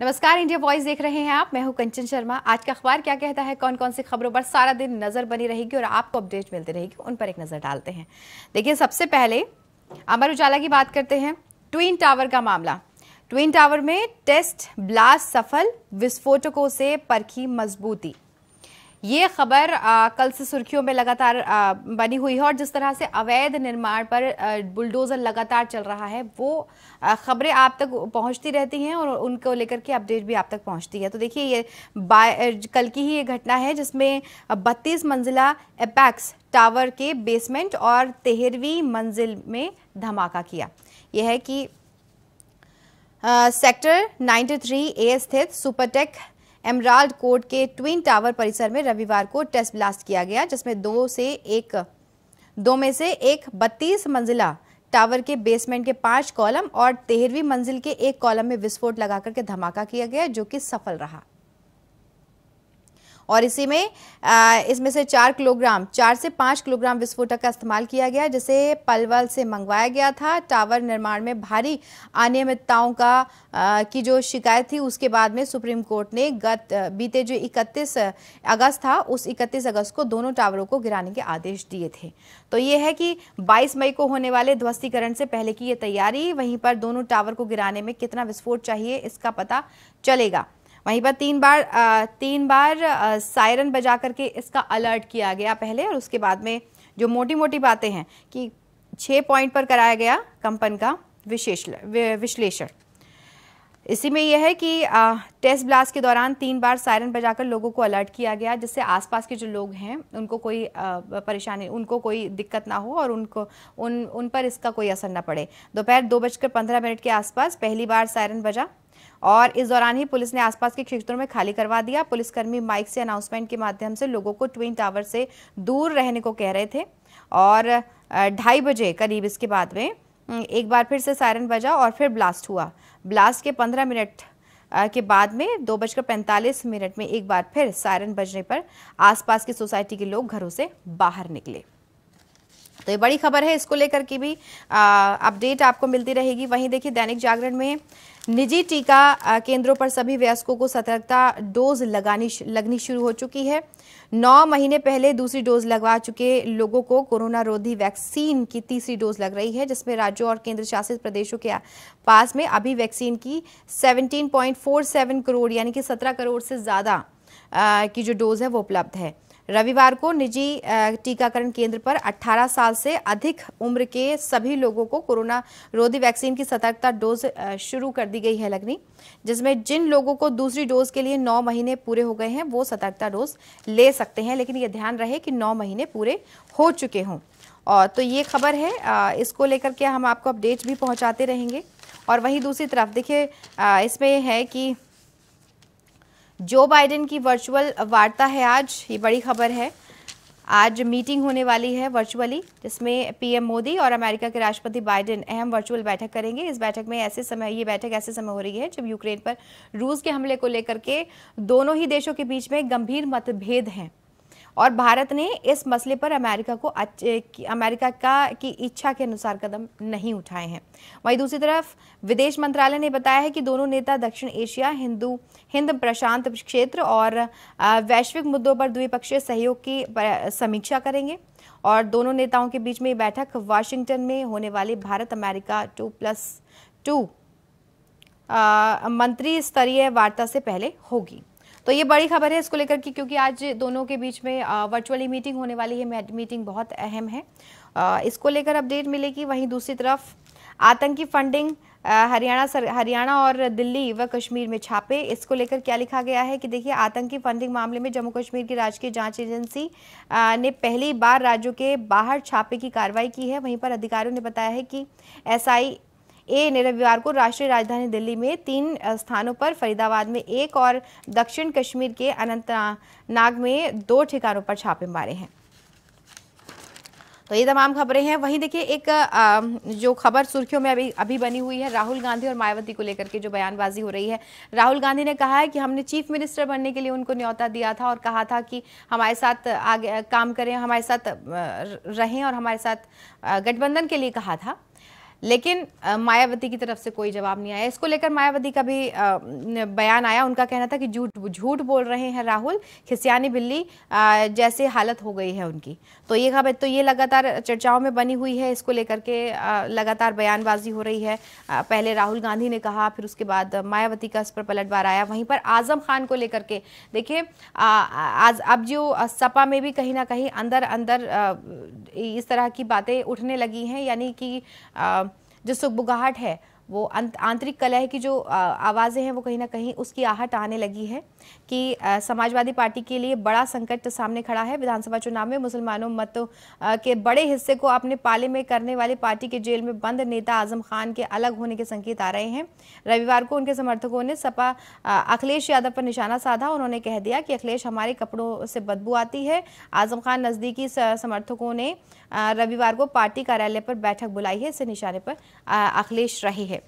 नमस्कार India voice देख रहे हैं आप मैं हूं कंचन शर्मा आज का अखबार क्या कहता है कौन कौन सी खबरों पर सारा दिन नजर बनी रहेगी और आपको अपडेट मिलती रहेगी उन पर एक नजर डालते हैं देखिए सबसे पहले अमर उजाला की बात करते हैं ट्विन टावर का मामला ट्विन टावर में टेस्ट ब्लास्ट सफल विस्फोटकों से परखी मजबूती ये खबर कल से सुर्खियों में लगातार आ, बनी हुई है और जिस तरह से अवैध निर्माण पर बुलडोज़र लगातार चल रहा है वो खबरें आप तक पहुंचती रहती हैं और उनको लेकर के अपडेट भी आप तक पहुंचती है तो देखिए ये कल की ही ये घटना है जिसमें बत्तीस मंजिला एपैक्स टावर के बेसमेंट और तेहरवी मंजिल में धमाका किया यह है कि सेक्टर 93 ए स्थित सुपरटेक एमराल्ड कोर्ट के ट्विन टावर परिसर में रविवार को टेस्ट ब्लास्ट किया गया जिसमें दो से एक दो में से एक बत्तीस मंजिला टावर के बेसमेंट के पांच कॉलम और तेरहवीं मंजिल के एक कॉलम में विस्फोट लगाकर के धमाका किया गया जो कि सफल रहा और इसी में इसमें से चार किलोग्राम चार से पाँच किलोग्राम विस्फोटक का इस्तेमाल किया गया जिसे पलवल से मंगवाया गया था टावर निर्माण में भारी अनियमितताओं का की जो शिकायत थी उसके बाद में सुप्रीम कोर्ट ने गत बीते जो 31 अगस्त था उस 31 अगस्त को दोनों टावरों को गिराने के आदेश दिए थे तो ये है कि 22 मई को होने वाले ध्वस्तीकरण से पहले की ये तैयारी वहीं पर दोनों टावर को गिराने में कितना विस्फोट चाहिए इसका पता चलेगा वहीं पर तीन बार तीन बार सायरन बजा करके इसका अलर्ट किया गया पहले और उसके बाद में जो मोटी मोटी बातें हैं कि छः पॉइंट पर कराया गया कंपन का विशेष विश्लेषण इसी में यह है कि आ, टेस्ट ब्लास्ट के दौरान तीन बार सायरन बजाकर लोगों को अलर्ट किया गया जिससे आसपास के जो लोग हैं उनको कोई परेशानी उनको कोई दिक्कत ना हो और उनको उन उन पर इसका कोई असर ना पड़े दोपहर दो, दो बजकर पंद्रह मिनट के आसपास पहली बार सायरन बजा और इस दौरान ही पुलिस ने आसपास के क्षेत्रों में खाली करवा दिया पुलिसकर्मी माइक से अनाउंसमेंट के माध्यम से लोगों को ट्विन टावर से दूर रहने को कह रहे थे और ढाई बजे करीब इसके बाद में एक बार फिर से सायरन बजा और फिर ब्लास्ट हुआ ब्लास्ट के पंद्रह मिनट के बाद में दो बजकर पैंतालीस मिनट में एक बार फिर सायरन बजने पर आसपास की सोसाइटी के लोग घरों से बाहर निकले तो ये बड़ी खबर है इसको लेकर के भी अपडेट आपको मिलती रहेगी वहीं देखिए दैनिक जागरण में निजी टीका केंद्रों पर सभी वयस्कों को सतर्कता डोज लगानी लगनी शुरू हो चुकी है नौ महीने पहले दूसरी डोज लगवा चुके लोगों को कोरोना रोधी वैक्सीन की तीसरी डोज लग रही है जिसमें राज्यों और केंद्र शासित प्रदेशों के पास में अभी वैक्सीन की 17.47 करोड़ यानी कि 17 करोड़ से ज़्यादा की जो डोज है वो उपलब्ध है रविवार को निजी टीकाकरण केंद्र पर 18 साल से अधिक उम्र के सभी लोगों को कोरोना रोधी वैक्सीन की सतर्कता डोज शुरू कर दी गई है लगनी जिसमें जिन लोगों को दूसरी डोज के लिए नौ महीने पूरे हो गए हैं वो सतर्कता डोज ले सकते हैं लेकिन ये ध्यान रहे कि नौ महीने पूरे हो चुके हों और तो ये खबर है इसको लेकर के हम आपको अपडेट भी पहुँचाते रहेंगे और वहीं दूसरी तरफ देखिए इसमें है कि जो बाइडेन की वर्चुअल वार्ता है आज ये बड़ी खबर है आज मीटिंग होने वाली है वर्चुअली जिसमें पीएम मोदी और अमेरिका के राष्ट्रपति बाइडेन अहम वर्चुअल बैठक करेंगे इस बैठक में ऐसे समय ये बैठक ऐसे समय हो रही है जब यूक्रेन पर रूस के हमले को लेकर के दोनों ही देशों के बीच में गंभीर मतभेद हैं और भारत ने इस मसले पर अमेरिका को अमेरिका का की इच्छा के अनुसार कदम नहीं उठाए हैं वहीं दूसरी तरफ विदेश मंत्रालय ने बताया है कि दोनों नेता दक्षिण एशिया हिंदू हिंद प्रशांत क्षेत्र और वैश्विक मुद्दों पर द्विपक्षीय सहयोग की समीक्षा करेंगे और दोनों नेताओं के बीच में ये बैठक वाशिंगटन में होने वाली Bharat America two plus two मंत्री स्तरीय वार्ता से पहले होगी तो ये बड़ी खबर है इसको लेकर कि क्योंकि आज दोनों के बीच में वर्चुअली मीटिंग होने वाली है मीटिंग बहुत अहम है इसको लेकर अपडेट मिलेगी वहीं दूसरी तरफ आतंकी फंडिंग हरियाणा सर हरियाणा और दिल्ली व कश्मीर में छापे इसको लेकर क्या लिखा गया है कि देखिए आतंकी फंडिंग मामले में जम्मू कश्मीर की राजकीय जांच एजेंसी ने पहली बार राज्यों के बाहर छापे की कार्रवाई की है वहीं पर अधिकारियों ने बताया है कि एसआई ए ने रविवार को राष्ट्रीय राजधानी दिल्ली में तीन स्थानों पर फरीदाबाद में एक और दक्षिण कश्मीर के अनंतनाग में दो ठिकानों पर छापे मारे हैं तो ये तमाम खबरें हैं वहीं देखिए एक जो खबर सुर्खियों में अभी अभी बनी हुई है राहुल गांधी और मायावती को लेकर के जो बयानबाजी हो रही है राहुल गांधी ने कहा है कि हमने चीफ मिनिस्टर बनने के लिए उनको न्यौता दिया था और कहा था कि हमारे साथ आगे काम करें हमारे साथ रहें और हमारे साथ गठबंधन के लिए कहा था लेकिन मायावती की तरफ से कोई जवाब नहीं आया इसको लेकर मायावती का भी बयान आया उनका कहना था कि झूठ झूठ बोल रहे हैं राहुल खिसियानी बिल्ली जैसे हालत हो गई है उनकी तो ये खबर तो ये लगातार चर्चाओं में बनी हुई है इसको लेकर के लगातार बयानबाजी हो रही है पहले राहुल गांधी ने कहा फिर उसके बाद मायावती का इस पर पलटवार आया वहीं पर आजम खान को लेकर के देखिए आज अब जो सपा में भी कहीं ना कहीं अंदर अंदर इस तरह की बातें उठने लगी हैं यानी कि जो सुखबुगाहट है वो आंतरिक कलह की जो आवाज़ें हैं वो कहीं ना कहीं उसकी आहट आने लगी है कि समाजवादी पार्टी के लिए बड़ा संकट सामने खड़ा है विधानसभा चुनाव में मुसलमानों मत के बड़े हिस्से को अपने पाले में करने वाली पार्टी के जेल में बंद नेता आजम खान के अलग होने के संकेत आ रहे हैं रविवार को उनके समर्थकों ने सपा अखिलेश यादव पर निशाना साधा उन्होंने कह दिया कि अखिलेश हमारे कपड़ों से बदबू आती है आजम खान नज़दीकी समर्थकों ने रविवार को पार्टी कार्यालय पर बैठक बुलाई है इसे निशाने पर अखिलेश रहे हैं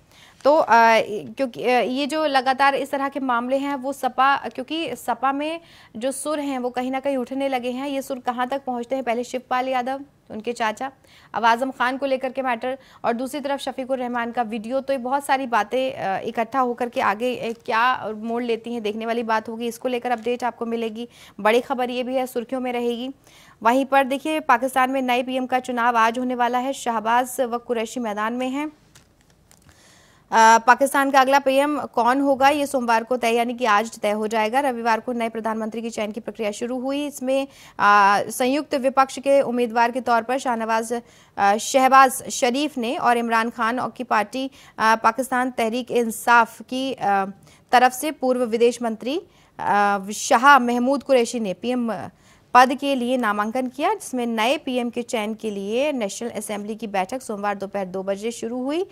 तो आ, क्योंकि ये जो लगातार इस तरह के मामले हैं वो सपा क्योंकि सपा में जो सुर हैं वो कहीं ना कहीं उठने लगे हैं ये सुर कहाँ तक पहुँचते हैं पहले शिवपाल यादव उनके चाचा अब आजम खान को लेकर के मैटर और दूसरी तरफ शफीकुर रहमान का वीडियो तो ये बहुत सारी बातें इकट्ठा होकर के आगे क्या मोड़ लेती हैं देखने वाली बात होगी इसको लेकर अपडेट आपको मिलेगी बड़ी खबर ये भी है सुर्खियों में रहेगी वहीं पर देखिए पाकिस्तान में नए पीएम का चुनाव आज होने वाला है शहबाज व कुरैशी मैदान में हैं पाकिस्तान का अगला पीएम कौन होगा ये सोमवार को तय यानी कि आज तय हो जाएगा रविवार को नए प्रधानमंत्री की चयन की प्रक्रिया शुरू हुई इसमें संयुक्त विपक्ष के उम्मीदवार के तौर पर शाहनवाज शहबाज शरीफ ने और इमरान खान की पार्टी पाकिस्तान तहरीक इंसाफ की तरफ से पूर्व विदेश मंत्री शाह महमूद कुरैशी ने पीएम पद के लिए नामांकन किया जिसमें नए पीएम के चयन के लिए नेशनल असेंबली की बैठक सोमवार दोपहर दो बजे शुरू हुई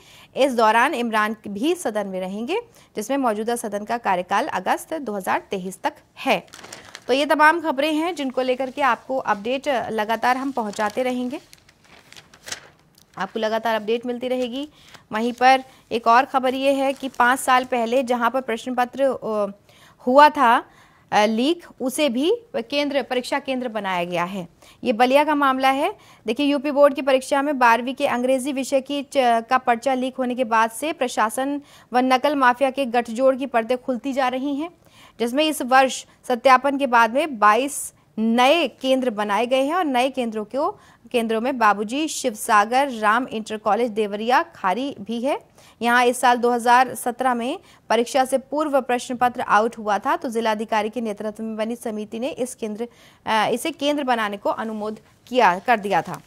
इस दौरान इमरान भी सदन में रहेंगे जिसमें मौजूदा सदन का कार्यकाल अगस्त 2023 तक है तो ये तमाम खबरें हैं जिनको लेकर के आपको अपडेट लगातार हम पहुंचाते रहेंगे आपको लगातार अपडेट मिलती रहेगी वहीं पर एक और खबर ये है कि पाँच साल पहले जहां पर प्रश्न पत्र हुआ था लीक उसे भी केंद्र परीक्षा केंद्र बनाया गया है ये बलिया का मामला है देखिए यूपी बोर्ड की परीक्षा में बारहवीं के अंग्रेजी विषय की का पर्चा लीक होने के बाद से प्रशासन व नकल माफिया के गठजोड़ की पर्दे खुलती जा रही हैं जिसमें इस वर्ष सत्यापन के बाद में 22 नए केंद्र बनाए गए हैं और नए केंद्रों को केंद्रों में बाबूजी शिवसागर राम इंटर कॉलेज देवरिया खारी भी है यहाँ इस साल 2017 में परीक्षा से पूर्व प्रश्न पत्र आउट हुआ था तो जिलाधिकारी के नेतृत्व में बनी समिति ने इस केंद्र इसे केंद्र बनाने को अनुमोद किया कर दिया था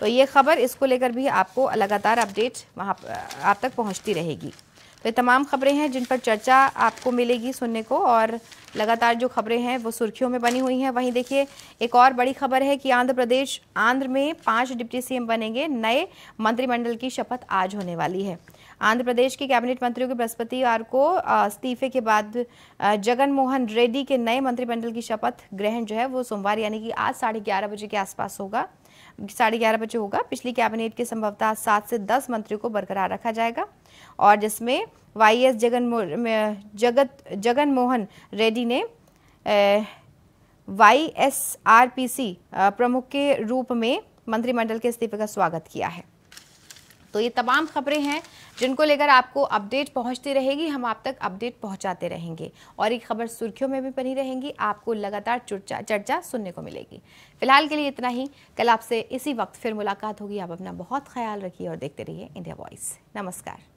तो ये खबर इसको लेकर भी आपको लगातार अपडेट वहाँ आप तक पहुँचती रहेगी तो तमाम खबरें हैं जिन पर चर्चा आपको मिलेगी सुनने को और लगातार जो खबरें हैं वो सुर्खियों में बनी हुई हैं वहीं देखिए एक और बड़ी खबर है कि आंध्र प्रदेश आंध्र में पांच डिप्टी सीएम बनेंगे नए मंत्रिमंडल की शपथ आज होने वाली है आंध्र प्रदेश के कैबिनेट मंत्रियों के बृहस्पतिवार को इस्तीफे के बाद जगन मोहन रेड्डी के नए मंत्रिमंडल की शपथ ग्रहण जो है वो सोमवार यानी कि आज साढ़े ग्यारह बजे के आसपास होगा साढ़े ग्यारह बजे होगा पिछली कैबिनेट के संभवतः सात से दस मंत्रियों को बरकरार रखा जाएगा और जिसमें वाई एस जगन जगत जगन मोहन रेड्डी ने Y S R P C प्रमुख के रूप में मंत्रिमंडल के इस्तीफे का स्वागत किया है तो ये तमाम खबरें हैं जिनको लेकर आपको अपडेट पहुंचती रहेगी हम आप तक अपडेट पहुंचाते रहेंगे और एक खबर सुर्खियों में भी बनी रहेंगी आपको लगातार चर्चा चर्चा सुनने को मिलेगी फिलहाल के लिए इतना ही कल आपसे इसी वक्त फिर मुलाकात होगी आप अपना बहुत ख्याल रखिए और देखते रहिए इंडिया वॉइस नमस्कार